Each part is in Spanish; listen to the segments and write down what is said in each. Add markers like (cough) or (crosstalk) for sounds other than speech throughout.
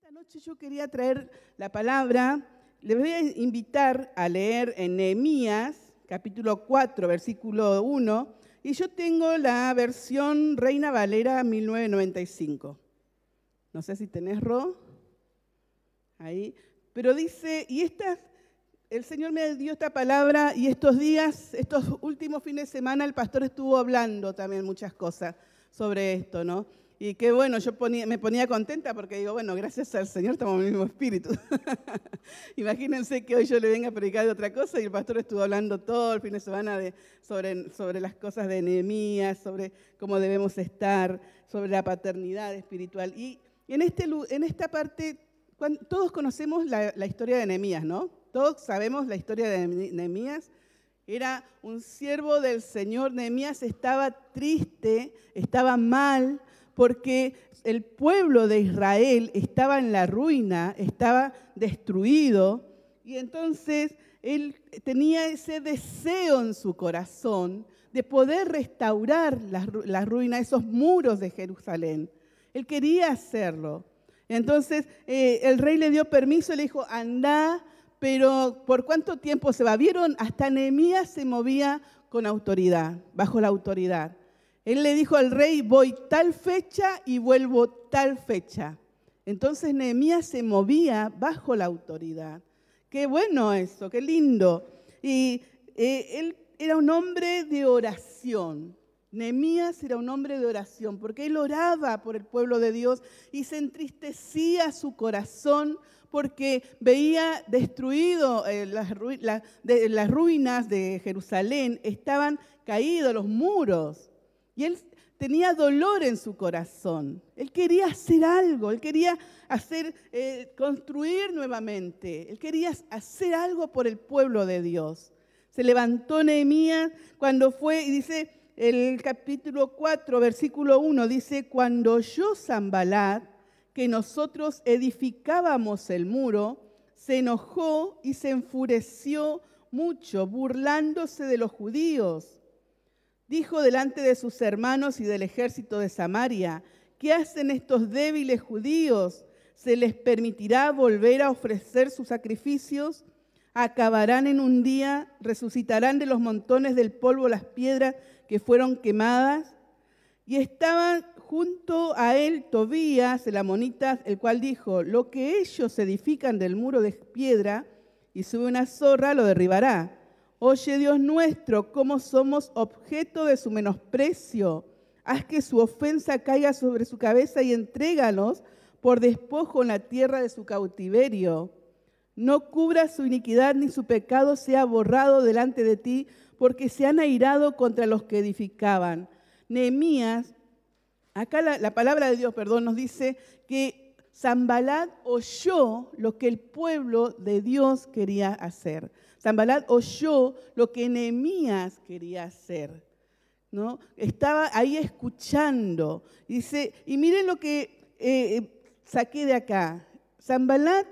Esta noche yo quería traer la palabra, les voy a invitar a leer en Nehemías, capítulo 4, versículo 1, y yo tengo la versión Reina Valera 1995. No sé si tenés Ro, ahí, pero dice, y esta, el Señor me dio esta palabra y estos días, estos últimos fines de semana, el pastor estuvo hablando también muchas cosas sobre esto, ¿no? Y qué bueno, yo me ponía contenta porque digo, bueno, gracias al Señor estamos en el mismo espíritu. (laughs) Imagínense que hoy yo le venga a predicar de otra cosa y el pastor estuvo hablando todo el fin de semana de, sobre, sobre las cosas de Nehemías, sobre cómo debemos estar, sobre la paternidad espiritual. Y en, este, en esta parte, cuando, todos conocemos la, la historia de Nehemías, ¿no? Todos sabemos la historia de Nehemías. Era un siervo del Señor. Nehemías estaba triste, estaba mal, porque el pueblo de Israel estaba en la ruina, estaba destruido, y entonces él tenía ese deseo en su corazón de poder restaurar la, ruina, esos muros de Jerusalén. Él quería hacerlo. Entonces eh, el rey le dio permiso le dijo, anda, pero ¿por cuánto tiempo se va? Vieron, hasta Nehemías se movía con autoridad, bajo la autoridad. Él le dijo al rey, voy tal fecha y vuelvo tal fecha. Entonces Nehemías se movía bajo la autoridad. Qué bueno eso, qué lindo. Y eh, él era un hombre de oración. Nehemías era un hombre de oración porque él oraba por el pueblo de Dios y se entristecía su corazón porque veía destruido eh, las ruinas de Jerusalén, estaban caídos los muros. Y él tenía dolor en su corazón. Él quería hacer algo, él quería hacer, eh, construir nuevamente, él quería hacer algo por el pueblo de Dios. Se levantó Nehemías cuando fue, y dice el capítulo 4, versículo 1, dice, cuando yo, Zambalat, que nosotros edificábamos el muro, se enojó y se enfureció mucho, burlándose de los judíos dijo delante de sus hermanos y del ejército de Samaria, ¿qué hacen estos débiles judíos? ¿Se les permitirá volver a ofrecer sus sacrificios? acabarán en un día, resucitarán de los montones del polvo las piedras que fueron quemadas. Y estaban junto a él Tobías, el amonita, el cual dijo, lo que ellos edifican del muro de piedra y sube una zorra, lo derribará. Oye Dios nuestro, cómo somos objeto de su menosprecio. Haz que su ofensa caiga sobre su cabeza y entrégalos por despojo en la tierra de su cautiverio. No cubra su iniquidad ni su pecado sea borrado delante de ti, porque se han airado contra los que edificaban. Nehemías, acá la, palabra de Dios, perdón, nos dice que Zambalad oyó lo que el pueblo de Dios quería hacer. Zambalat oyó lo que Nehemías quería hacer. ¿no? Estaba ahí escuchando. Dice, y miren lo que eh, eh, saqué de acá. Zambalat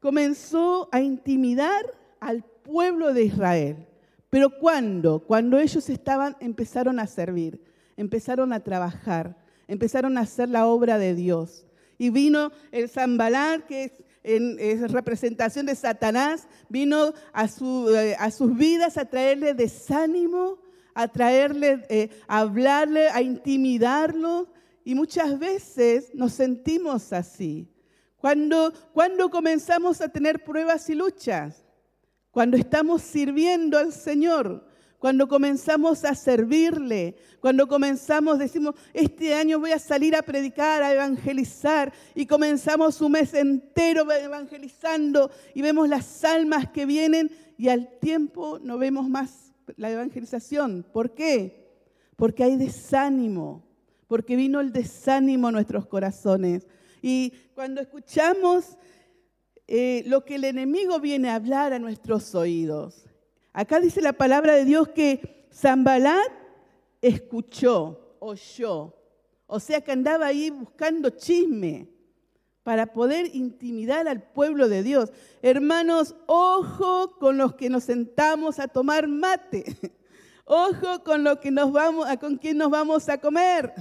comenzó a intimidar al pueblo de Israel. Pero cuando Cuando ellos estaban, empezaron a servir, empezaron a trabajar, empezaron a hacer la obra de Dios. Y vino el Zambalat, que es en, representación de Satanás, vino eh, a, sus vidas a traerle desánimo, a traerle, eh, a hablarle, a intimidarlo. Y muchas veces nos sentimos así. Cuando, cuando comenzamos a tener pruebas y luchas, cuando estamos sirviendo al Señor, cuando comenzamos a servirle, cuando comenzamos, decimos, este año voy a salir a predicar, a evangelizar, y comenzamos un mes entero evangelizando y vemos las almas que vienen y al tiempo no vemos más la evangelización. ¿Por qué? Porque hay desánimo, porque vino el desánimo a nuestros corazones. Y cuando escuchamos eh, lo que el enemigo viene a hablar a nuestros oídos, Acá dice la palabra de Dios que Zambalat escuchó, oyó. O sea que andaba ahí buscando chisme para poder intimidar al pueblo de Dios. Hermanos, ojo con los que nos sentamos a tomar mate. (laughs) Ojo con los que nos vamos, con quién nos vamos a comer.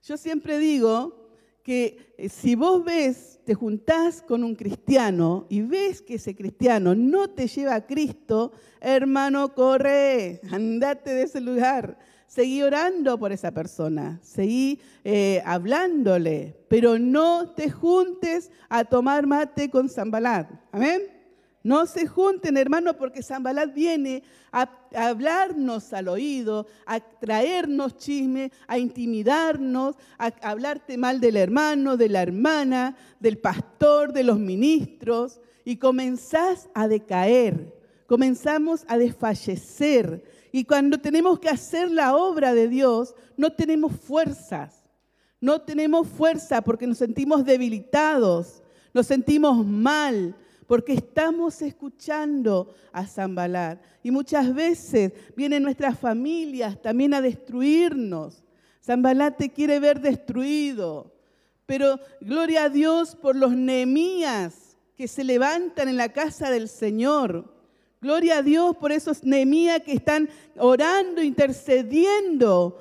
(laughs) Yo siempre digo que eh, si vos ves, te juntás con un cristiano y ves que ese cristiano no te lleva a Cristo, hermano, corre, (laughs) andate de ese lugar. Seguí orando por esa persona, seguí eh, hablándole, pero no te juntes a tomar mate con Zambalat. Amén. No se junten, hermano, porque Zambalat viene a hablarnos al oído, a traernos chisme, a intimidarnos, a hablarte mal del hermano, de la hermana, del pastor, de los ministros. Y comenzás a decaer, comenzamos a desfallecer. Y cuando tenemos que hacer la obra de Dios, no tenemos fuerzas. No tenemos fuerza porque nos sentimos debilitados, nos sentimos mal, porque estamos escuchando a Zambalar. Y muchas veces vienen nuestras familias también a destruirnos. Zambalat te quiere ver destruido. Pero gloria a Dios por los Nehemías que se levantan en la casa del Señor. Gloria a Dios por esos Nehemías que están orando, intercediendo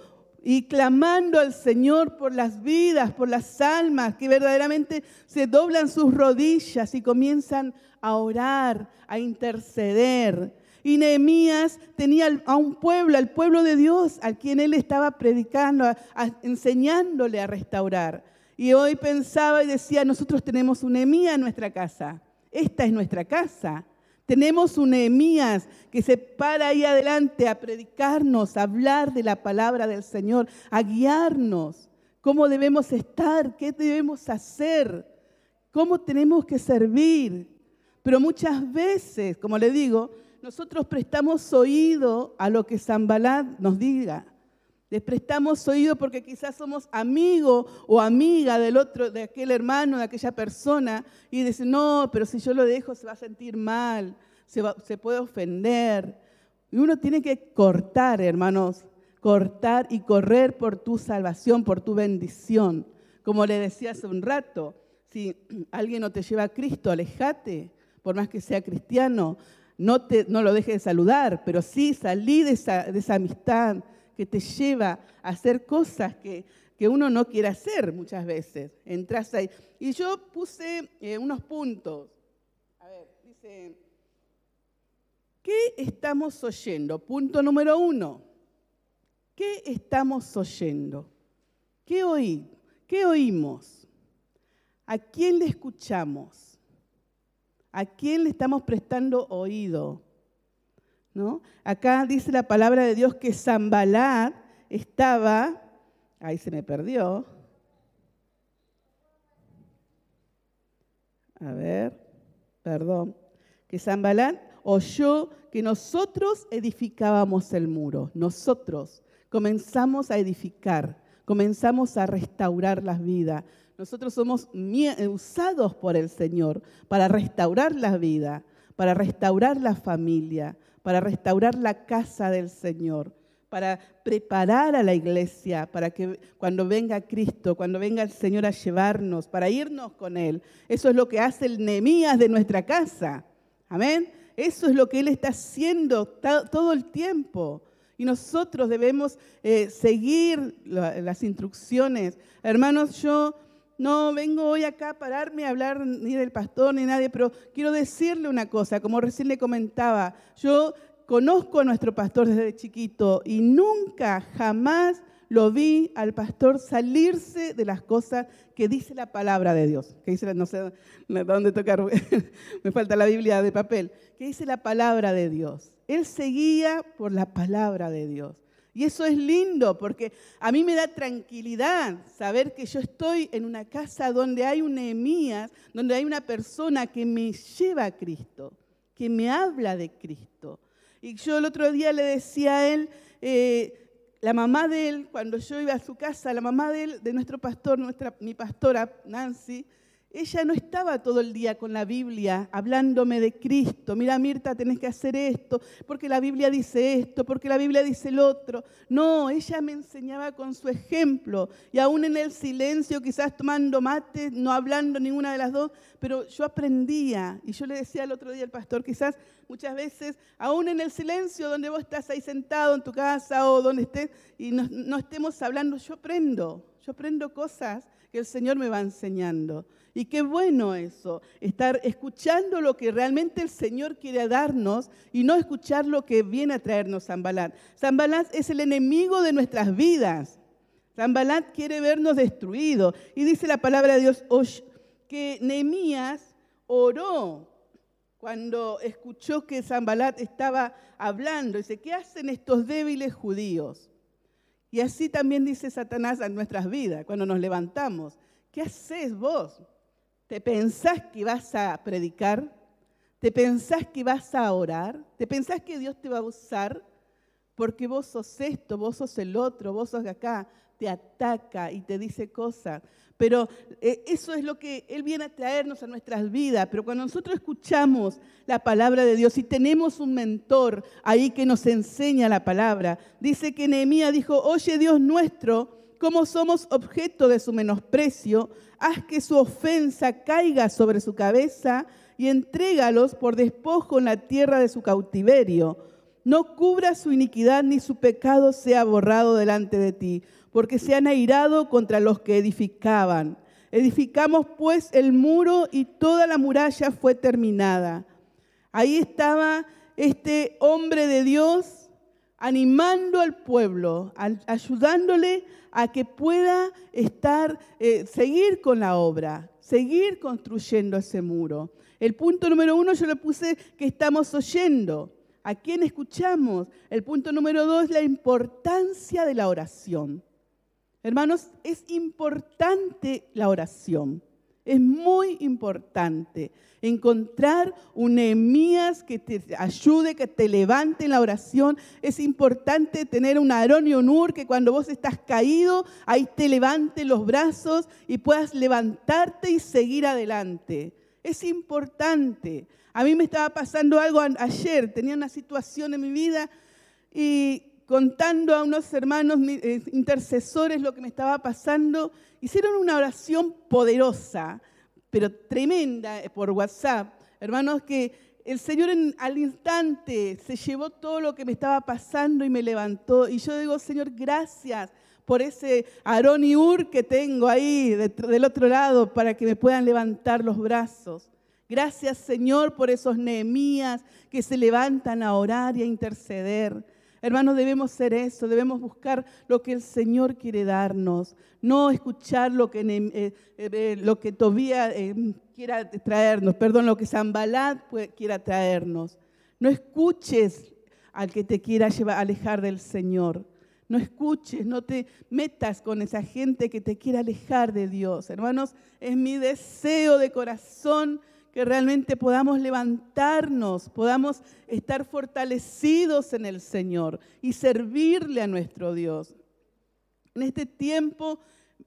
y clamando al Señor por las vidas, por las almas, que verdaderamente se doblan sus rodillas y comienzan a orar, a interceder. Y Nehemías tenía a un pueblo, al pueblo de Dios, al quien él estaba predicando, enseñándole a restaurar. Y hoy pensaba y decía, nosotros tenemos un Nehemías en nuestra casa. Esta es nuestra casa. Tenemos un Nehemías que se para ahí adelante a predicarnos, a hablar de la palabra del Señor, a guiarnos, cómo debemos estar, qué debemos hacer, cómo tenemos que servir. Pero muchas veces, como le digo, nosotros prestamos oído a lo que Zambalat nos diga. Les prestamos oído porque quizás somos amigo o amiga del otro, de aquel hermano, de aquella persona, y dicen, no, pero si yo lo dejo se va a sentir mal, se, puede ofender. Y uno tiene que cortar, hermanos, cortar y correr por tu salvación, por tu bendición. Como le decía hace un rato, si alguien no te lleva a Cristo, alejate, por más que sea cristiano, no, te, no lo dejes de saludar, pero sí salí de esa, de esa amistad, que te lleva a hacer cosas que, uno no quiere hacer muchas veces. Entras ahí. Y yo puse eh, unos puntos. A ver, dice, ¿qué estamos oyendo? Punto número uno. ¿Qué estamos oyendo? ¿Qué oí? ¿Qué oímos? ¿A quién le escuchamos? ¿A quién le estamos prestando oído? Acá dice la palabra de Dios que Zambalat estaba, ahí se me perdió. A ver, perdón, que Zambalán oyó que nosotros edificábamos el muro, nosotros comenzamos a edificar, comenzamos a restaurar las vidas. Nosotros somos usados por el Señor para restaurar las vidas, para restaurar la familia, para restaurar la casa del Señor, para preparar a la iglesia, para que cuando venga Cristo, cuando venga el Señor a llevarnos, para irnos con Él. Eso es lo que hace el nemías de nuestra casa. Amén. Eso es lo que Él está haciendo todo el tiempo. Y nosotros debemos eh, seguir las instrucciones. Hermanos, yo no vengo hoy acá a pararme a hablar ni del pastor ni nadie, pero quiero decirle una cosa, como recién le comentaba, yo conozco a nuestro pastor desde chiquito y nunca, jamás lo vi al pastor salirse de las cosas que dice la palabra de Dios, que dice, no sé dónde tocar, (laughs) me falta la Biblia de papel, que dice la palabra de Dios. Él seguía por la palabra de Dios. Y eso es lindo porque a mí me da tranquilidad saber que yo estoy en una casa donde hay un Nehemías, donde hay una persona que me lleva a Cristo, que me habla de Cristo. Y yo el otro día le decía a él, eh, la mamá de él, cuando yo iba a su casa, la mamá de él, de nuestro pastor, nuestra, mi pastora Nancy, ella no estaba todo el día con la Biblia hablándome de Cristo. Mira, Mirta, tenés que hacer esto, porque la Biblia dice esto, porque la Biblia dice el otro. No, ella me enseñaba con su ejemplo. Y aún en el silencio, quizás tomando mate, no hablando ninguna de las dos, pero yo aprendía. Y yo le decía el otro día al pastor, quizás muchas veces, aún en el silencio, donde vos estás ahí sentado en tu casa o donde estés, y no estemos hablando, yo aprendo. Yo aprendo cosas que el Señor me va enseñando. Y qué bueno eso, estar escuchando lo que realmente el Señor quiere darnos y no escuchar lo que viene a traernos Zambalat. Zambalat es el enemigo de nuestras vidas. Zambalat quiere vernos destruidos. Y dice la palabra de Dios que Nehemías oró cuando escuchó que Zambalat estaba hablando. Dice, ¿qué hacen estos débiles judíos? Y así también dice Satanás a nuestras vidas, cuando nos levantamos. ¿Qué haces vos? ¿Te pensás que vas a predicar? ¿Te pensás que vas a orar? ¿Te pensás que Dios te va a usar? Porque vos sos esto, vos sos el otro, vos sos acá. Te ataca y te dice cosas. Pero eh, eso es lo que Él viene a traernos a nuestras vidas. Pero cuando nosotros escuchamos la palabra de Dios y tenemos un mentor ahí que nos enseña la palabra, dice que Nehemías dijo, oye Dios nuestro, como somos objeto de su menosprecio, haz que su ofensa caiga sobre su cabeza y entrégalos por despojo en la tierra de su cautiverio. No cubra su iniquidad ni su pecado sea borrado delante de ti, porque se han airado contra los que edificaban. Edificamos pues el muro y toda la muralla fue terminada. Ahí estaba este hombre de Dios animando al pueblo, ayudándole a que pueda estar, eh, seguir con la obra, seguir construyendo ese muro. El punto número uno yo le puse que estamos oyendo, a quién escuchamos. El punto número dos, la importancia de la oración. Hermanos, es importante la oración. Es muy importante encontrar un emías que te ayude, que te levante en la oración. Es importante tener un Aarón y un que cuando vos estás caído, ahí te levante los brazos y puedas levantarte y seguir adelante. Es importante. A mí me estaba pasando algo ayer, tenía una situación en mi vida y contando a unos hermanos eh, intercesores lo que me estaba pasando, hicieron una oración poderosa, pero tremenda eh, por WhatsApp. Hermanos, que el Señor al instante se llevó todo lo que me estaba pasando y me levantó. Y yo digo, Señor, gracias por ese Aarón y Ur que tengo ahí del otro lado para que me puedan levantar los brazos. Gracias, Señor, por esos Nehemías que se levantan a orar y a interceder. Hermanos, debemos ser eso, debemos buscar lo que el Señor quiere darnos, no escuchar lo que, eh, eh, eh, que Tobía quiera traernos, perdón, lo que Zambalat quiera traernos. No escuches al que te quiera llevar, alejar del Señor. No escuches, no te metas con esa gente que te quiere alejar de Dios. Hermanos, es mi deseo de corazón que realmente podamos levantarnos, podamos estar fortalecidos en el Señor y servirle a nuestro Dios. En este tiempo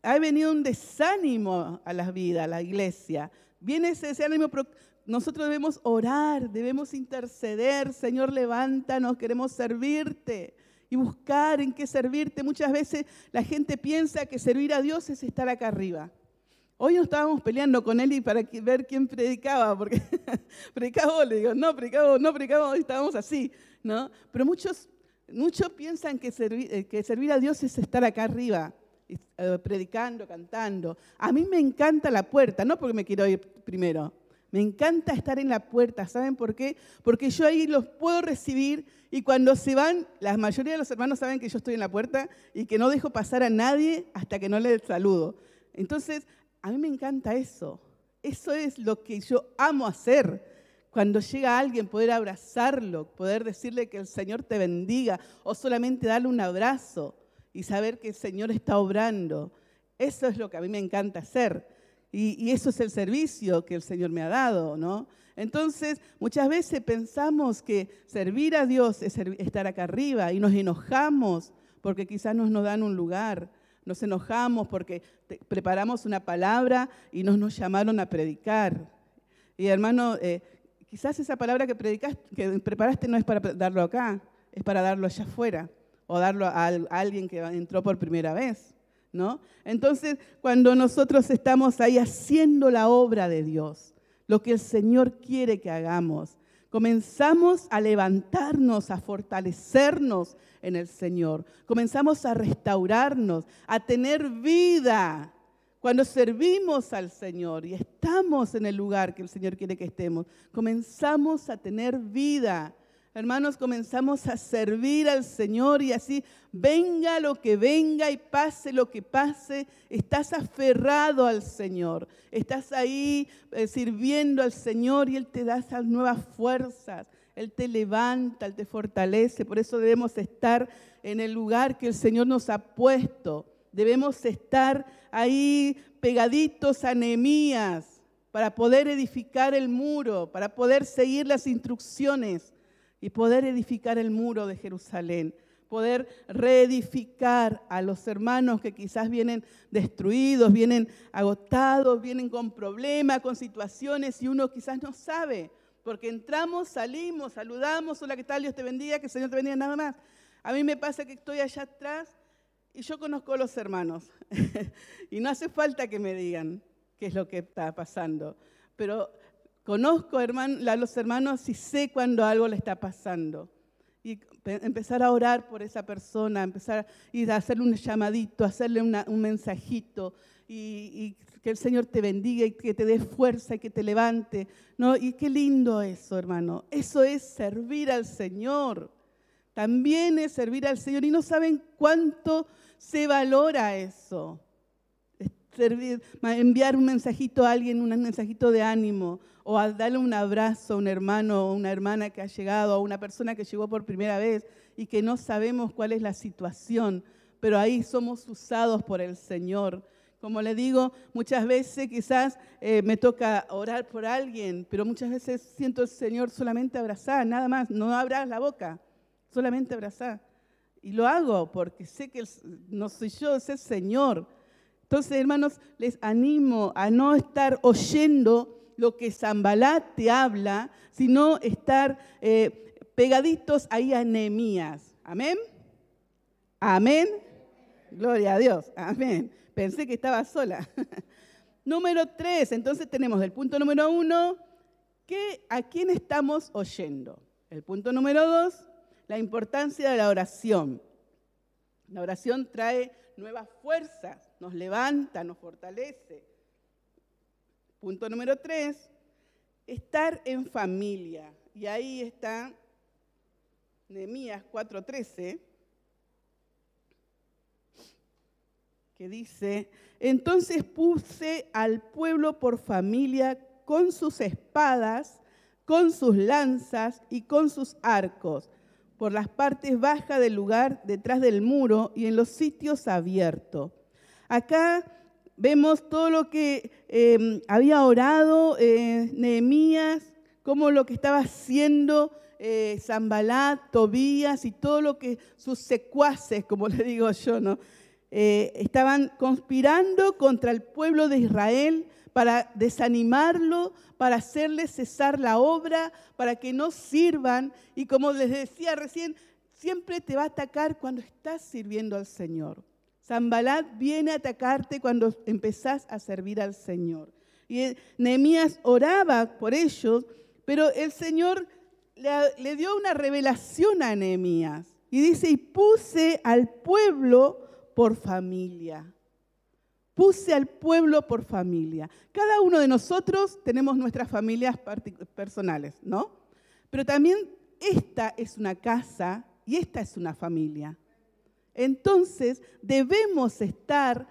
ha venido un desánimo a la vida, a la iglesia. Viene ese desánimo, pero nosotros debemos orar, debemos interceder. Señor, levántanos, queremos servirte y buscar en qué servirte. Muchas veces la gente piensa que servir a Dios es estar acá arriba. Hoy nos estábamos peleando con él y para ver quién predicaba, porque (laughs) predicaba le digo, no, predicaba no, predicaba hoy estábamos así, ¿no? Pero muchos, muchos piensan que, eh, que servir a Dios es estar acá arriba, eh, predicando, cantando. A mí me encanta la puerta, no porque me quiero ir primero, me encanta estar en la puerta, ¿saben por qué? Porque yo ahí los puedo recibir y cuando se van, la mayoría de los hermanos saben que yo estoy en la puerta y que no dejo pasar a nadie hasta que no les saludo. Entonces, a mí me encanta eso. Eso es lo que yo amo hacer. Cuando llega alguien, poder abrazarlo, poder decirle que el Señor te bendiga o solamente darle un abrazo y saber que el Señor está obrando. Eso es lo que a mí me encanta hacer. Y, eso es el servicio que el Señor me ha dado, ¿no? Entonces, muchas veces pensamos que servir a Dios es estar acá arriba y nos enojamos porque quizás nos, nos dan un lugar nos enojamos porque preparamos una palabra y no nos llamaron a predicar. Y hermano, eh, quizás esa palabra que, predicaste, que preparaste no es para darlo acá, es para darlo allá afuera o darlo a, a alguien que entró por primera vez. ¿No? Entonces, cuando nosotros estamos ahí haciendo la obra de Dios, lo que el Señor quiere que hagamos, Comenzamos a levantarnos, a fortalecernos en el Señor. Comenzamos a restaurarnos, a tener vida. Cuando servimos al Señor y estamos en el lugar que el Señor quiere que estemos, comenzamos a tener vida. Hermanos, comenzamos a servir al Señor y así venga lo que venga y pase lo que pase, estás aferrado al Señor, estás ahí eh, sirviendo al Señor y Él te da esas nuevas fuerzas, Él te levanta, Él te fortalece. Por eso debemos estar en el lugar que el Señor nos ha puesto. Debemos estar ahí pegaditos a Nehemías para poder edificar el muro, para poder seguir las instrucciones y poder edificar el muro de Jerusalén, poder reedificar a los hermanos que quizás vienen destruidos, vienen agotados, vienen con problemas, con situaciones y uno quizás no sabe, porque entramos, salimos, saludamos, hola, que tal? Dios te bendiga, que el Señor te bendiga nada más. A mí me pasa que estoy allá atrás y yo conozco a los hermanos (laughs) y no hace falta que me digan qué es lo que está pasando, pero Conozco hermano a los hermanos y sé cuando algo le está pasando. Y empezar a orar por esa persona, empezar y a hacerle un llamadito, hacerle un mensajito y, que el Señor te bendiga y que te dé fuerza y que te levante. ¿no? Y qué lindo eso, hermano. Eso es servir al Señor. También es servir al Señor. Y no saben cuánto se valora eso servir, enviar un mensajito a alguien, un mensajito de ánimo, o darle un abrazo a un hermano o una hermana que ha llegado, a una persona que llegó por primera vez y que no sabemos cuál es la situación, pero ahí somos usados por el Señor. Como le digo, muchas veces quizás eh, me toca orar por alguien, pero muchas veces siento el Señor solamente abrazar, nada más, no abras la boca, solamente abrazar. Y lo hago porque sé que no soy yo, es el Señor. Entonces, hermanos, les animo a no estar oyendo lo que Zambalá te habla, sino estar eh, pegaditos ahí a Nehemías. Amén. Amén. Gloria a Dios. Amén. Pensé que estaba sola. (laughs) número tres, entonces tenemos el punto número uno, ¿a quién estamos oyendo? El punto número dos, la importancia de la oración. La oración trae nuevas fuerzas nos levanta, nos fortalece. Punto número tres, estar en familia. Y ahí está Nehemías 4:13, que dice, entonces puse al pueblo por familia con sus espadas, con sus lanzas y con sus arcos, por las partes bajas del lugar, detrás del muro y en los sitios abiertos. Acá vemos todo lo que em, había orado eh, Nehemías, como lo que estaba haciendo eh, Tobías y todo lo que sus secuaces, como le digo yo, ¿no? Eh, estaban conspirando contra el pueblo de Israel para desanimarlo, para hacerle cesar la obra, para que no sirvan. Y como les decía recién, siempre te va a atacar cuando estás sirviendo al Señor. Zambalat viene a atacarte cuando empezás a servir al Señor. Y eh, Nehemías oraba por ellos, pero el Señor le, dio una revelación a Nehemías. Y dice, y puse al pueblo por familia. Puse al pueblo por familia. Cada uno de nosotros tenemos nuestras familias personales, ¿no? Pero también esta es una casa y esta es una familia. Entonces debemos estar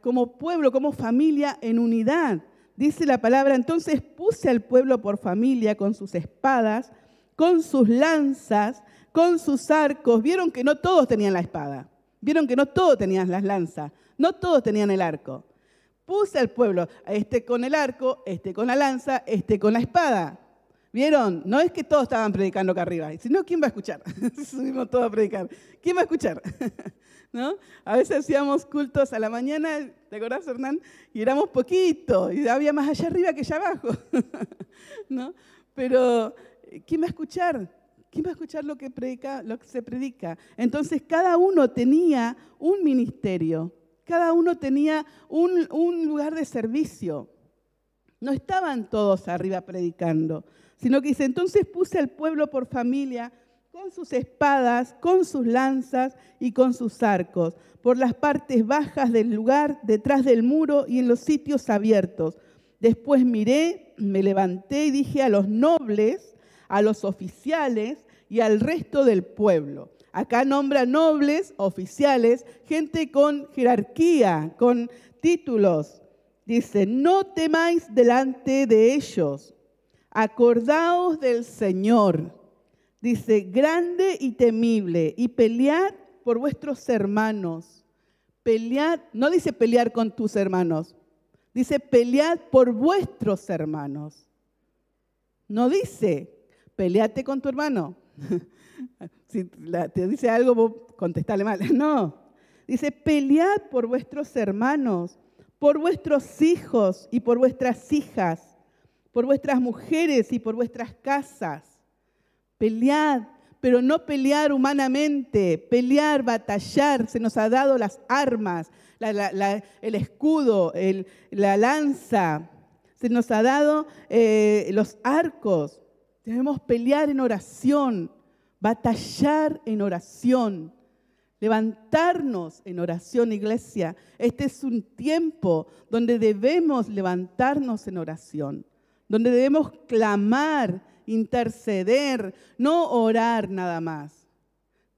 como pueblo, como familia, en unidad. Dice la palabra, entonces puse al pueblo por familia con sus espadas, con sus lanzas, con sus arcos. Vieron que no todos tenían la espada, vieron que no todos tenían las lanzas, no todos tenían el arco. Puse al pueblo, este con el arco, este con la lanza, este con la espada. ¿Vieron? No es que todos estaban predicando acá arriba, sino ¿quién va a escuchar? (laughs) Subimos todos a predicar. ¿Quién va a escuchar? (laughs) A veces hacíamos cultos a la mañana, ¿te acordás, Hernán? Y éramos poquitos, y había más allá arriba que allá abajo. (laughs) Pero, ¿quién va a escuchar? ¿Quién va a escuchar lo que, predica, lo que se predica? Entonces, cada uno tenía un ministerio, cada uno tenía un, un lugar de servicio. No estaban todos arriba predicando, sino que dice, entonces puse al pueblo por familia con sus espadas, con sus lanzas y con sus arcos, por las partes bajas del lugar, detrás del muro y en los sitios abiertos. Después miré, me levanté y dije a los nobles, a los oficiales y al resto del pueblo. Acá nombra nobles, oficiales, gente con jerarquía, con títulos. Dice, no temáis delante de ellos, Acordaos del Señor, dice, grande y temible, y pelead por vuestros hermanos. Pelead, no dice pelear con tus hermanos, dice pelead por vuestros hermanos. No dice, peleate con tu hermano. (laughs) si te dice algo, contestale mal. (laughs) No, dice, pelead por vuestros hermanos, por vuestros hijos y por vuestras hijas por vuestras mujeres y por vuestras casas. Pelead, pero no pelear humanamente, pelear, batallar. Se nos ha dado las armas, el escudo, la lanza, se nos ha dado eh, los arcos. Debemos pelear en oración, batallar en oración, levantarnos en oración, iglesia. Este es un tiempo donde debemos levantarnos en oración donde debemos clamar, interceder, no orar nada más.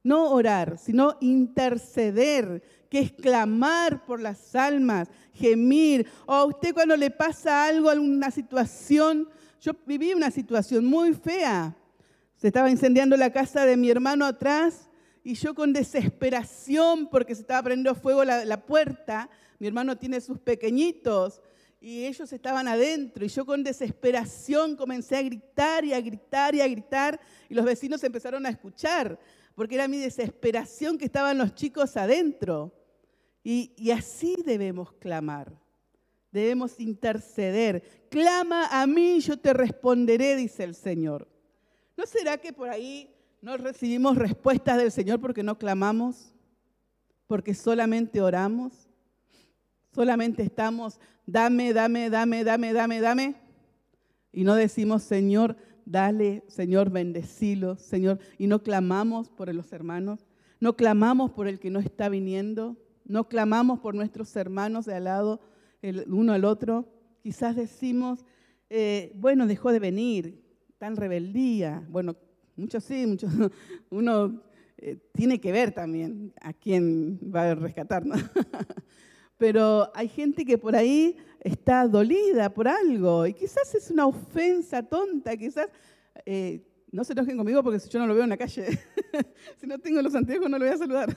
No orar, sino interceder, que es clamar por las almas, gemir. O a usted cuando le pasa algo, alguna situación, yo viví una situación muy fea. Se estaba incendiando la casa de mi hermano atrás y yo con desesperación porque se estaba prendiendo fuego la, la puerta. Mi hermano tiene sus pequeñitos y ellos estaban adentro y yo con desesperación comencé a gritar y a gritar y a gritar y los vecinos empezaron a escuchar porque era mi desesperación que estaban los chicos adentro. Y, así debemos clamar, debemos interceder. Clama a mí, yo te responderé, dice el Señor. ¿No será que por ahí no recibimos respuestas del Señor porque no clamamos? Porque solamente oramos, solamente estamos dame, dame, dame, dame, dame, dame. Y no decimos, Señor, dale, Señor, bendecilo, Señor. Y no clamamos por los hermanos, no clamamos por el que no está viniendo, no clamamos por nuestros hermanos de al lado, uno al otro. Quizás decimos, eh, bueno, dejó de venir, tan rebeldía. Bueno, muchos sí, muchos Uno eh, tiene que ver también a quién va a rescatarnos. (laughs) pero hay gente que por ahí está dolida por algo y quizás es una ofensa tonta, quizás... Eh, no se enojen conmigo porque si yo no lo veo en la calle, (laughs) si no tengo los anteojos no lo voy a saludar.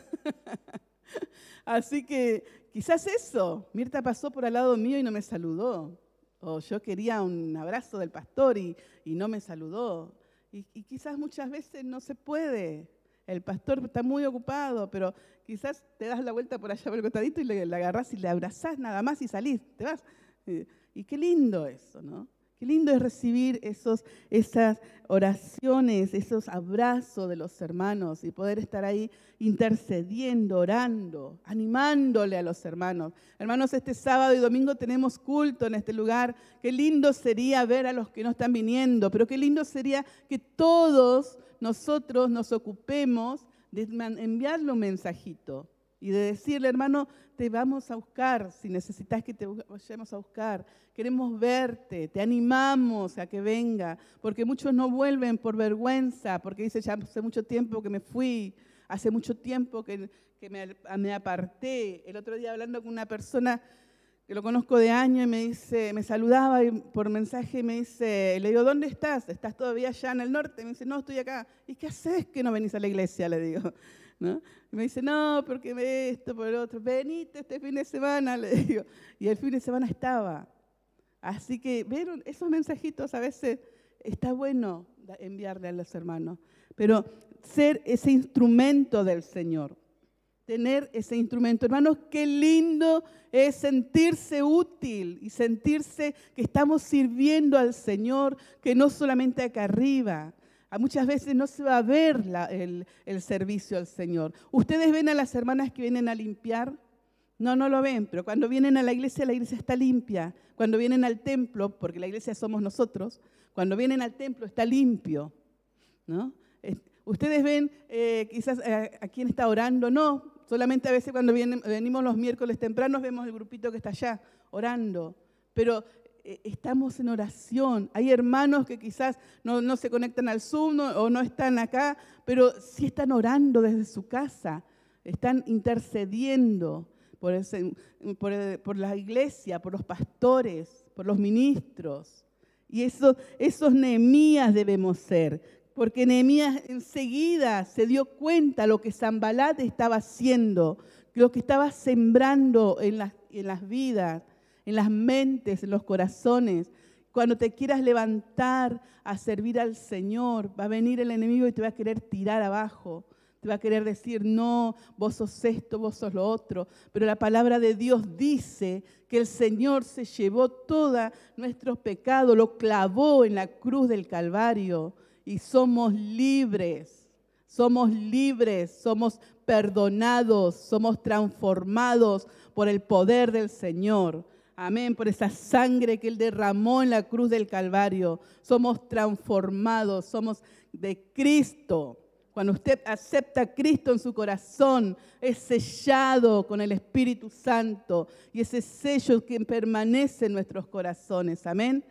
(laughs) Así que quizás eso, Mirta pasó por al lado mío y no me saludó. O yo quería un abrazo del pastor y, no me saludó. Y, y, quizás muchas veces no se puede el pastor está muy ocupado, pero quizás te das la vuelta por allá por el costadito y le, agarras agarrás y le abrazás nada más y salís, te vas. Y, qué lindo eso, ¿no? Qué lindo es recibir esos, esas oraciones, esos abrazos de los hermanos y poder estar ahí intercediendo, orando, animándole a los hermanos. Hermanos, este sábado y domingo tenemos culto en este lugar. Qué lindo sería ver a los que no están viniendo, pero qué lindo sería que todos nosotros nos ocupemos de enviarle un mensajito y de decirle, hermano, te vamos a buscar, si necesitas que te vayamos a buscar, queremos verte, te animamos a que venga, porque muchos no vuelven por vergüenza, porque dice, ya hace mucho tiempo que me fui, hace mucho tiempo que, me aparté. El otro día hablando con una persona que lo conozco de año y me dice, me saludaba por mensaje y me dice, le digo, ¿dónde estás? ¿Estás todavía allá en el norte? Me dice, no, estoy acá. ¿Y qué haces que no venís a la iglesia? Le digo. ¿No? me dice, no, porque ve esto, por el otro, venite este fin de semana, le digo. Y el fin de semana estaba. Así que, vieron, esos mensajitos a veces está bueno enviarle a los hermanos, pero ser ese instrumento del Señor tener ese instrumento. Hermanos, qué lindo es sentirse útil y sentirse que estamos sirviendo al Señor, que no solamente acá arriba. Muchas veces no se va a ver el, el servicio al Señor. Ustedes ven a las hermanas que vienen a limpiar. No, no lo ven, pero cuando vienen a la iglesia, la iglesia está limpia. Cuando vienen al templo, porque la iglesia somos nosotros, cuando vienen al templo está limpio. ¿no? Ustedes ven eh, quizás eh, a quién está orando, no, solamente a veces cuando venimos los miércoles tempranos vemos el grupito que está allá orando, pero eh, estamos en oración. Hay hermanos que quizás no, se conectan al Zoom o no están acá, pero sí están orando desde su casa, están intercediendo por, la iglesia, por los pastores, por los ministros. Y esos Nehemías debemos ser, porque Nehemías enseguida se dio cuenta lo que Zambalat estaba haciendo, lo que estaba sembrando en las, en las vidas, en las mentes, en los corazones. Cuando te quieras levantar a servir al Señor, va a venir el enemigo y te va a querer tirar abajo. Te va a querer decir, no, vos sos esto, vos sos lo otro. Pero la palabra de Dios dice que el Señor se llevó todos nuestros pecados, lo clavó en la cruz del Calvario y somos libres, somos libres, somos perdonados, somos transformados por el poder del Señor. Amén, por esa sangre que Él derramó en la cruz del Calvario. Somos transformados, somos de Cristo. Cuando usted acepta a Cristo en su corazón, es sellado con el Espíritu Santo y ese sello que permanece en nuestros corazones. Amén.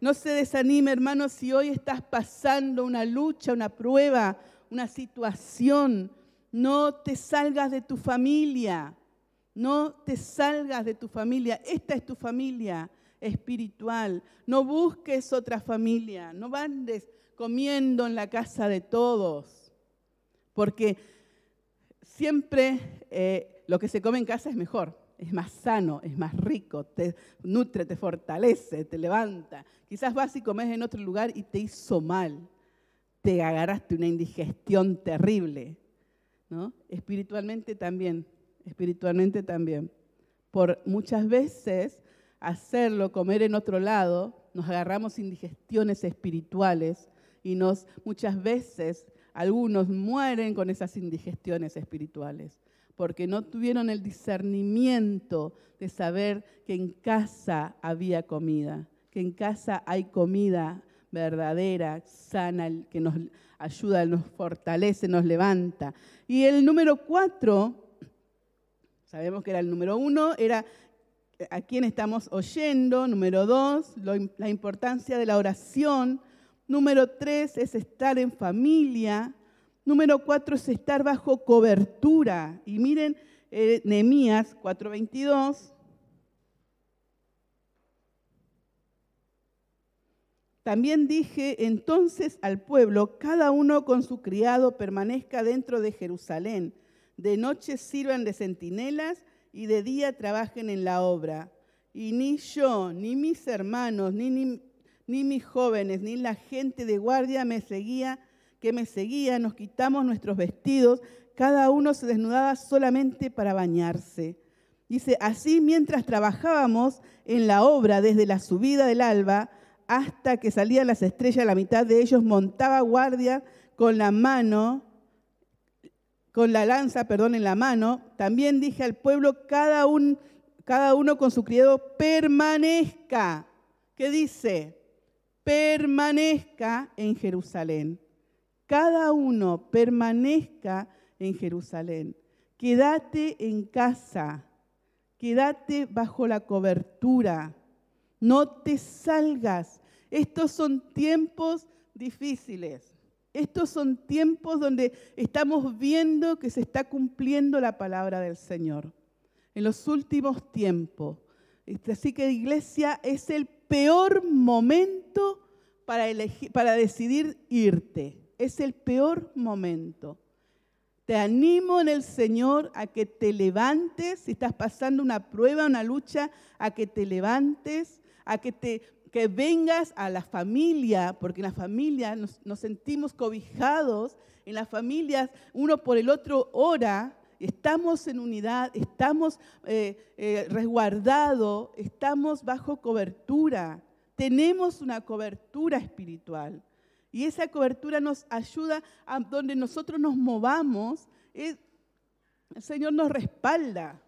No se desanime, hermano, si hoy estás pasando una lucha, una prueba, una situación. No te salgas de tu familia. No te salgas de tu familia. Esta es tu familia espiritual. No busques otra familia. No andes comiendo en la casa de todos. Porque siempre eh, lo que se come en casa es mejor es más sano, es más rico, te nutre, te fortalece, te levanta. Quizás vas y comes en otro lugar y te hizo mal. Te agarraste una indigestión terrible. ¿no? Espiritualmente también, espiritualmente también. Por muchas veces hacerlo, comer en otro lado, nos agarramos indigestiones espirituales y nos muchas veces algunos mueren con esas indigestiones espirituales porque no tuvieron el discernimiento de saber que en casa había comida, que en casa hay comida verdadera, sana, que nos ayuda, nos fortalece, nos levanta. Y el número cuatro, sabemos que era el número uno, era a quién estamos oyendo, número dos, la importancia de la oración, número tres es estar en familia, Número cuatro es estar bajo cobertura. Y miren, eh, Nehemías 4:22. También dije entonces al pueblo, cada uno con su criado permanezca dentro de Jerusalén. De noche sirvan de centinelas y de día trabajen en la obra. Y ni yo, ni mis hermanos, ni, ni, ni mis jóvenes, ni la gente de guardia me seguía que me seguía, nos quitamos nuestros vestidos, cada uno se desnudaba solamente para bañarse. Dice, así mientras trabajábamos en la obra desde la subida del alba hasta que salían las estrellas, la mitad de ellos montaba guardia con la mano, con la lanza, perdón, en la mano. También dije al pueblo, cada, cada uno con su criado, permanezca. ¿Qué dice? Permanezca en Jerusalén cada uno permanezca en Jerusalén. Quédate en casa, quédate bajo la cobertura, no te salgas. Estos son tiempos difíciles. Estos son tiempos donde estamos viendo que se está cumpliendo la palabra del Señor. En los últimos tiempos. Este, así que iglesia es el peor momento para, para decidir irte es el peor momento. Te animo en el Señor a que te levantes, si estás pasando una prueba, una lucha, a que te levantes, a que te que vengas a la familia, porque en la familia nos, sentimos cobijados, en las familias uno por el otro ora, estamos en unidad, estamos eh, eh, resguardados, estamos bajo cobertura, tenemos una cobertura espiritual. Y esa cobertura nos ayuda a donde nosotros nos movamos. el Señor nos respalda.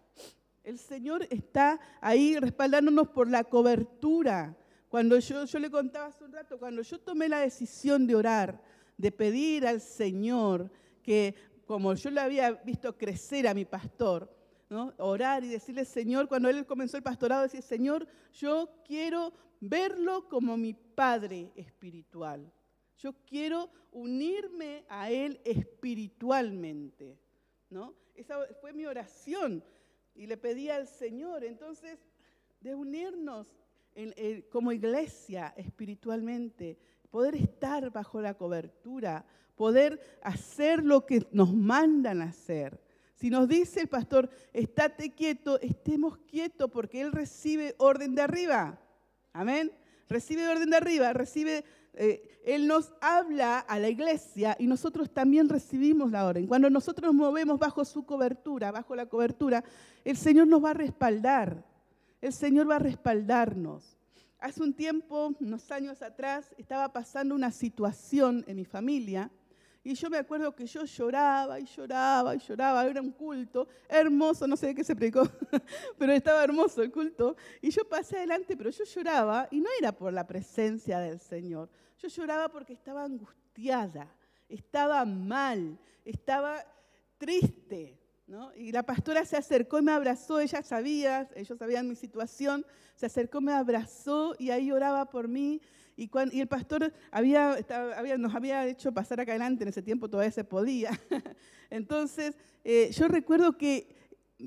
El Señor está ahí respaldándonos por la cobertura. Cuando yo, yo le contaba hace un rato, cuando yo tomé la decisión de orar, de pedir al Señor que, como yo le había visto crecer a mi pastor, orar y decirle, Señor, cuando él comenzó el pastorado, decir, Señor, yo quiero verlo como mi Padre espiritual. Yo quiero unirme a Él espiritualmente. ¿no? Esa fue mi oración y le pedí al Señor entonces de unirnos eh, como iglesia espiritualmente, poder estar bajo la cobertura, poder hacer lo que nos mandan hacer. Si nos dice el pastor, estate quieto, estemos quietos porque Él recibe orden de arriba. Amén. Recibe orden de arriba, recibe eh, Él nos habla a la iglesia y nosotros también recibimos la orden. Cuando nosotros nos movemos bajo su cobertura, bajo la cobertura, el Señor nos va a respaldar. El Señor va a respaldarnos. Hace un tiempo, unos años atrás, estaba pasando una situación en mi familia y yo me acuerdo que yo lloraba y lloraba y lloraba. Era un culto hermoso, no sé de qué se predicó, (laughs) pero estaba hermoso el culto. Y yo pasé adelante, pero yo lloraba y no era por la presencia del Señor. Yo lloraba porque estaba angustiada, estaba mal, estaba triste. Y la pastora se acercó y me abrazó, ella sabía, ellos sabían mi situación, se acercó, me abrazó y ahí lloraba por mí y, el pastor nos había hecho pasar acá adelante, en ese tiempo todavía se podía. (laughs) Entonces, eh, yo recuerdo que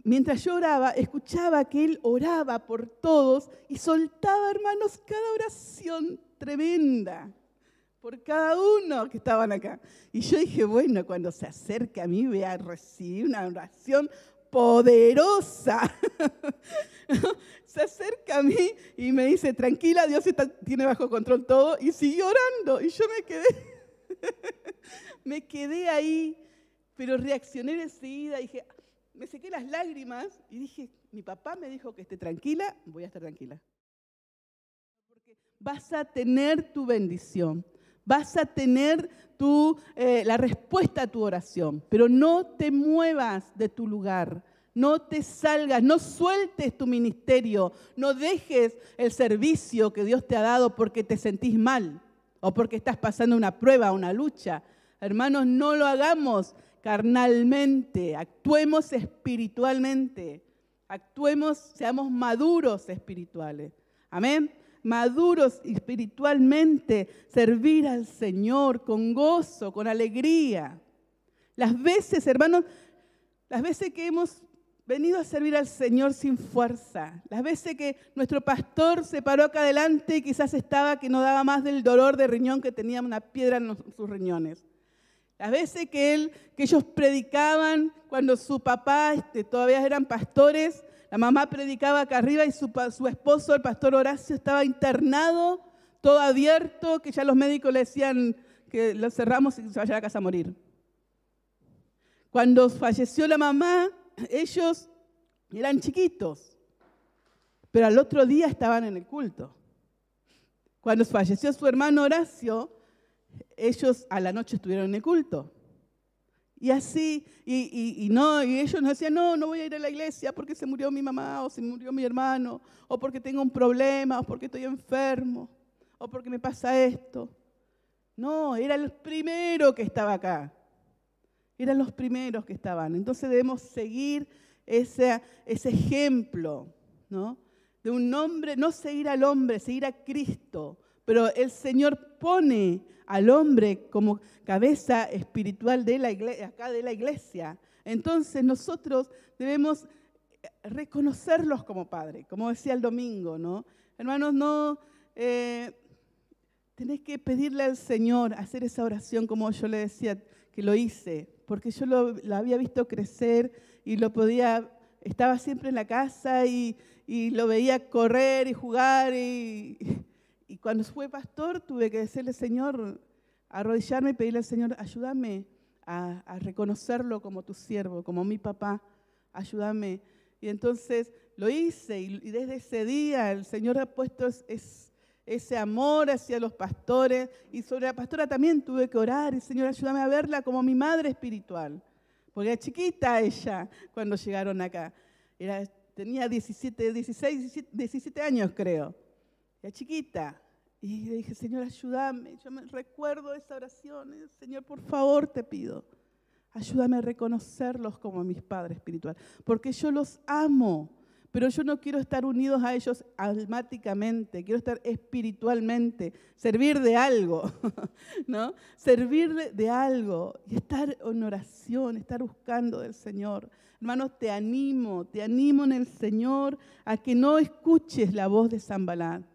mientras yo oraba, escuchaba que él oraba por todos y soltaba, hermanos, cada oración tremenda por cada uno que estaban acá. Y yo dije, bueno, cuando se acerque a mí, voy a recibir una oración poderosa, (laughs) se acerca a mí y me dice, tranquila, Dios tiene bajo control todo, y sigue orando. Y yo me quedé, (laughs) me quedé ahí, pero reaccioné enseguida, dije, me sequé las lágrimas y dije, mi papá me dijo que esté tranquila, voy a estar tranquila. Porque vas a tener tu bendición. Vas a tener eh, la respuesta a tu oración, pero no te muevas de tu lugar. No te salgas, no sueltes tu ministerio, no dejes el servicio que Dios te ha dado porque te sentís mal o porque estás pasando una prueba, una lucha. Hermanos, no lo hagamos carnalmente, actuemos espiritualmente, actuemos, seamos maduros espirituales. Amén maduros espiritualmente, servir al Señor con gozo, con alegría. Las veces, hermanos, las veces que hemos venido a servir al Señor sin fuerza, las veces que nuestro pastor se paró acá adelante y quizás estaba que no daba más del dolor de riñón que tenía una piedra en sus riñones. Las veces que, él, que ellos predicaban cuando su papá, este, todavía eran pastores, la mamá predicaba acá arriba y su, esposo, el pastor Horacio, estaba internado, todo abierto, que ya los médicos le decían que lo cerramos y se vaya a la casa a morir. Cuando falleció la mamá, ellos eran chiquitos, pero al otro día estaban en el culto. Cuando falleció su hermano Horacio, ellos a la noche estuvieron en el culto. Y así, y, no, y ellos nos decían, no, no voy a ir a la iglesia porque se murió mi mamá, o se murió mi hermano, o porque tengo un problema, o porque estoy enfermo, o porque me pasa esto. No, era el primero que estaba acá. Eran los primeros que estaban. Entonces debemos seguir ese, ese ejemplo, ¿no? De un hombre, no seguir al hombre, seguir a Cristo. Pero el Señor pone al hombre como cabeza espiritual de la iglesia, acá de la iglesia. Entonces nosotros debemos reconocerlos como padre, como decía el domingo, ¿no? Hermanos, no eh, tenés que pedirle al Señor hacer esa oración como yo le decía que lo hice, porque yo lo, había visto crecer y lo podía, estaba siempre en la casa y, y lo veía correr y jugar y, y cuando fue pastor tuve que decirle, Señor, arrodillarme y pedirle al Señor, ayúdame a, reconocerlo como tu siervo, como mi papá, ayúdame. Y entonces lo hice y, desde ese día el Señor ha puesto ese amor hacia los pastores y sobre la pastora también tuve que orar y Señor, ayúdame a verla como mi madre espiritual, porque era chiquita ella cuando llegaron acá. Era, tenía 17, 16, 17 años creo ya chiquita. Y le dije, Señor, ayúdame. Yo me recuerdo esa oración. ¿eh? Señor, por favor, te pido. Ayúdame a reconocerlos como mis padres espirituales. Porque yo los amo. Pero yo no quiero estar unidos a ellos almáticamente, quiero estar espiritualmente, servir de algo, (laughs) ¿no? Servir de algo y estar en oración, estar buscando del Señor. Hermanos, te animo, te animo en el Señor a que no escuches la voz de San Balán.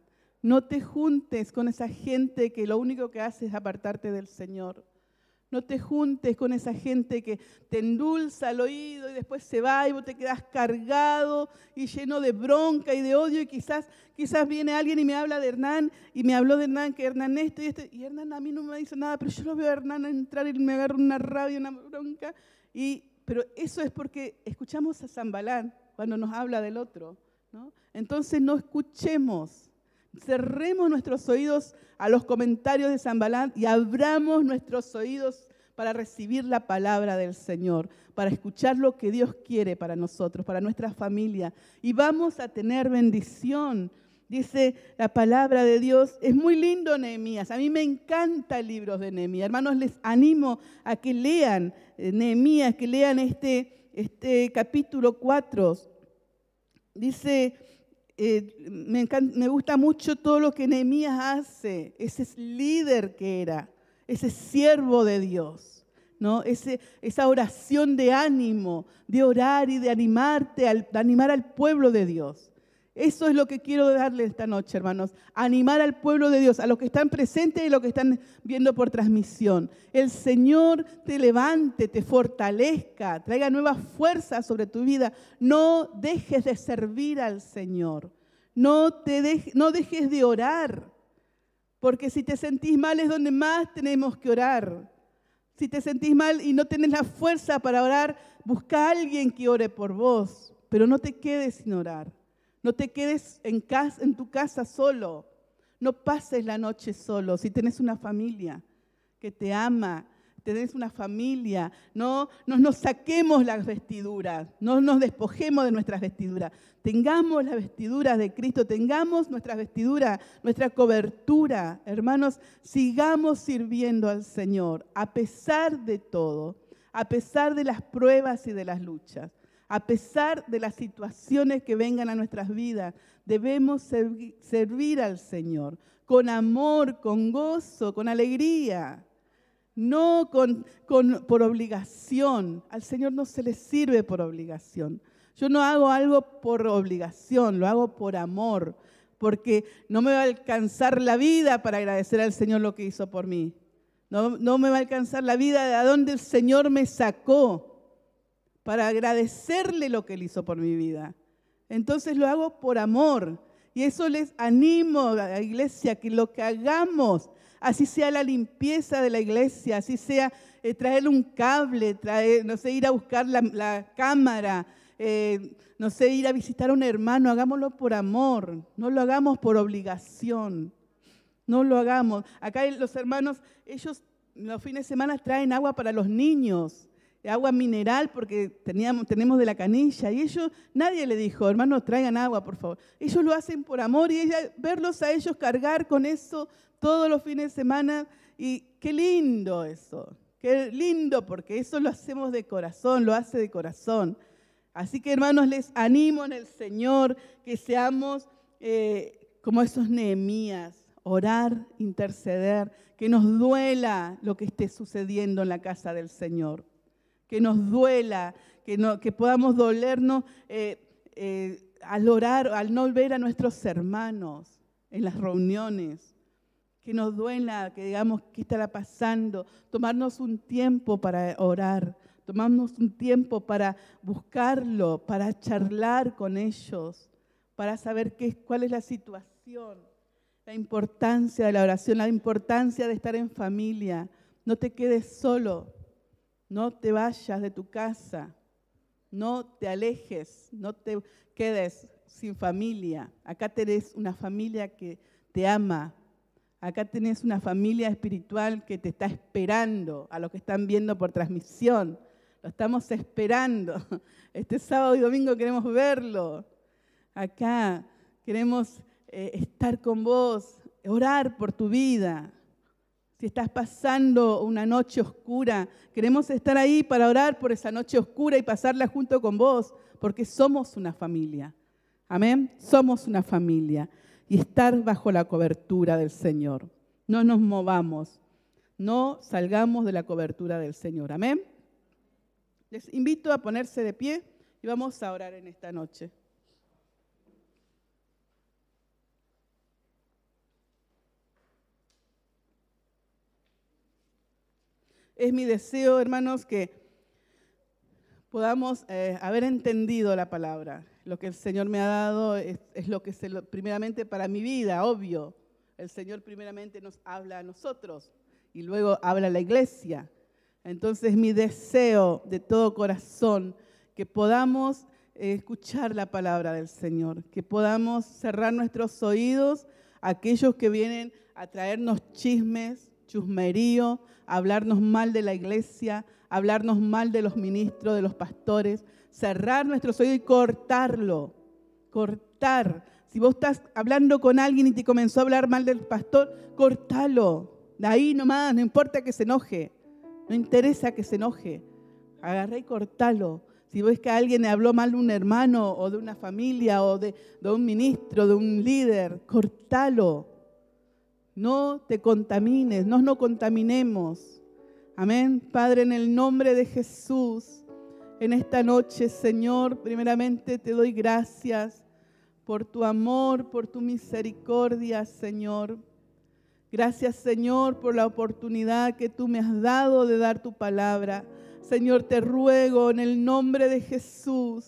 No te juntes con esa gente que lo único que hace es apartarte del Señor. No te juntes con esa gente que te endulza el oído y después se va y vos te quedas cargado y lleno de bronca y de odio y quizás, quizás viene alguien y me habla de Hernán y me habló de Hernán, que Hernán esto y esto, y Hernán a mí no me dice nada, pero yo lo veo a Hernán entrar y me agarra una rabia, una bronca, y, pero eso es porque escuchamos a San cuando nos habla del otro. Entonces no escuchemos cerremos nuestros oídos a los comentarios de San Balán y abramos nuestros oídos para recibir la palabra del Señor, para escuchar lo que Dios quiere para nosotros, para nuestra familia. Y vamos a tener bendición. Dice la palabra de Dios, es muy lindo Nehemías, a mí me encanta el libro de Nehemías. Hermanos, les animo a que lean eh, Nehemías, que lean este, este capítulo 4. Dice, eh, me, gusta mucho todo lo que Nehemías hace, ese líder que era, ese siervo de Dios. ¿No? esa oración de ánimo, de orar y de, animarte de animar al pueblo de Dios. Eso es lo que quiero darle esta noche, hermanos. Animar al pueblo de Dios, a los que están presentes y a los que están viendo por transmisión. El Señor te levante, te fortalezca, traiga nuevas fuerzas sobre tu vida. No dejes de servir al Señor. No, no dejes de orar. Porque si te sentís mal es donde más tenemos que orar. Si te sentís mal y no tenés la fuerza para orar, busca a alguien que ore por vos. Pero no te quedes sin orar. No te quedes en, tu casa solo. No pases la noche solo. Si tenés una familia que te ama, tenés una familia, no nos, saquemos las vestiduras, no nos despojemos de nuestras vestiduras. Tengamos las vestiduras de Cristo, tengamos nuestras vestiduras, nuestra cobertura. Hermanos, sigamos sirviendo al Señor a pesar de todo, a pesar de las pruebas y de las luchas a pesar de las situaciones que vengan a nuestras vidas, debemos servir al Señor con amor, con gozo, con alegría, no por obligación. Al Señor no se le sirve por obligación. Yo no hago algo por obligación, lo hago por amor, porque no me va a alcanzar la vida para agradecer al Señor lo que hizo por mí. No, me va a alcanzar la vida de a el Señor me sacó para agradecerle lo que él hizo por mi vida. Entonces lo hago por amor. Y eso les animo a la iglesia, que lo que hagamos, así sea la limpieza de la iglesia, así sea eh, traer un cable, traer, no sé, ir a buscar la, cámara, eh, no sé, ir a visitar a un hermano, hagámoslo por amor, no lo hagamos por obligación, no lo hagamos. Acá los hermanos, ellos los fines de semana traen agua para los niños agua mineral porque teníamos, tenemos de la canilla. Y ellos, nadie le dijo, hermanos, traigan agua, por favor. Ellos lo hacen por amor y verlos a ellos cargar con eso todos los fines de semana. Y qué lindo eso, qué lindo, porque eso lo hacemos de corazón, lo hace de corazón. Así que hermanos, les animo en el Señor que seamos eh, como esos Nehemías, orar, interceder, que nos duela lo que esté sucediendo en la casa del Señor que nos duela, que, no, podamos dolernos eh, eh, al orar, al no ver a nuestros hermanos en las reuniones, que nos duela, que digamos qué estará pasando, tomarnos un tiempo para orar, tomarnos un tiempo para buscarlo, para charlar con ellos, para saber qué, cuál es la situación, la importancia de la oración, la importancia de estar en familia. No te quedes solo, no te vayas de tu casa, no te alejes, no te quedes sin familia. Acá tenés una familia que te ama, acá tenés una familia espiritual que te está esperando, a los que están viendo por transmisión. Lo estamos esperando. Este sábado y domingo queremos verlo. Acá queremos eh, estar con vos, orar por tu vida, si estás pasando una noche oscura, queremos estar ahí para orar por esa noche oscura y pasarla junto con vos, porque somos una familia. Amén. Somos una familia y estar bajo la cobertura del Señor. No nos movamos, no salgamos de la cobertura del Señor. Amén. Les invito a ponerse de pie y vamos a orar en esta noche. Es mi deseo, hermanos, que podamos eh, haber entendido la palabra. Lo que el Señor me ha dado es, lo que es primeramente para mi vida, obvio. El Señor primeramente nos habla a nosotros y luego habla a la iglesia. Entonces mi deseo de todo corazón que podamos eh, escuchar la palabra del Señor, que podamos cerrar nuestros oídos a aquellos que vienen a traernos chismes, chusmerío, hablarnos mal de la iglesia, hablarnos mal de los ministros, de los pastores, cerrar nuestros oídos y cortarlo, cortar. Si vos estás hablando con alguien y te comenzó a hablar mal del pastor, cortalo. De ahí nomás, no importa que se enoje, no interesa que se enoje. Agarré y cortalo. Si ves que alguien le habló mal de un hermano o de una familia o de, de un ministro, de un líder, cortalo no te contamines, no nos contaminemos. Amén. Padre, en el nombre de Jesús, en esta noche, Señor, primeramente te doy gracias por tu amor, por tu misericordia, Señor. Gracias, Señor, por la oportunidad que tú me has dado de dar tu palabra. Señor, te ruego en el nombre de Jesús,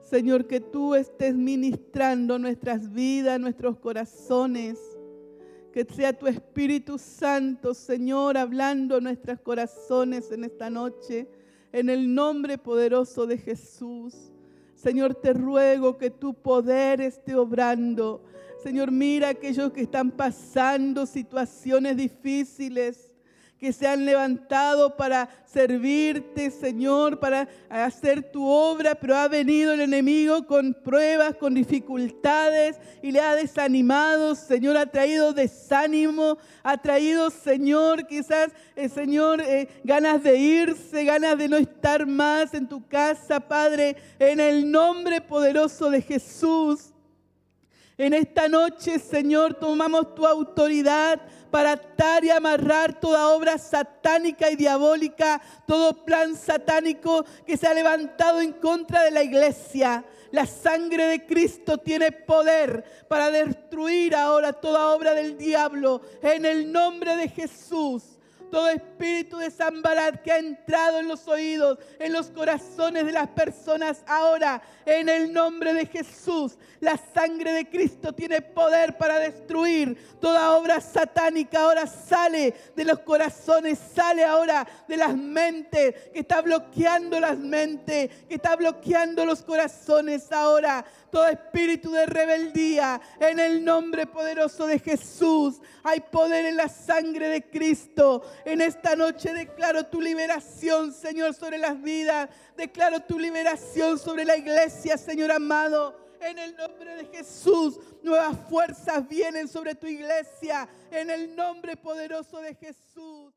Señor, que tú estés ministrando nuestras vidas, nuestros corazones. Que sea tu Espíritu Santo, Señor, hablando nuestros corazones en esta noche, en el nombre poderoso de Jesús. Señor, te ruego que tu poder esté obrando. Señor, mira aquellos que están pasando situaciones difíciles que se han levantado para servirte, Señor, para hacer tu obra, pero ha venido el enemigo con pruebas, con dificultades y le ha desanimado, Señor, ha traído desánimo, ha traído, Señor, quizás, eh, Señor, eh, ganas de irse, ganas de no estar más en tu casa, Padre, en el nombre poderoso de Jesús. En esta noche, Señor, tomamos tu autoridad para atar y amarrar toda obra satánica y diabólica, todo plan satánico que se ha levantado en contra de la iglesia. La sangre de Cristo tiene poder para destruir ahora toda obra del diablo en el nombre de Jesús todo espíritu de Zambalat que ha entrado en los oídos, en los corazones de las personas ahora, en el nombre de Jesús. La sangre de Cristo tiene poder para destruir toda obra satánica. Ahora sale de los corazones, sale ahora de las mentes, que está bloqueando las mentes, que está bloqueando los corazones ahora. Todo espíritu de rebeldía, en el nombre poderoso de Jesús. Hay poder en la sangre de Cristo. En esta noche declaro tu liberación, Señor, sobre las vidas. Declaro tu liberación sobre la iglesia, Señor amado. En el nombre de Jesús, nuevas fuerzas vienen sobre tu iglesia. En el nombre poderoso de Jesús.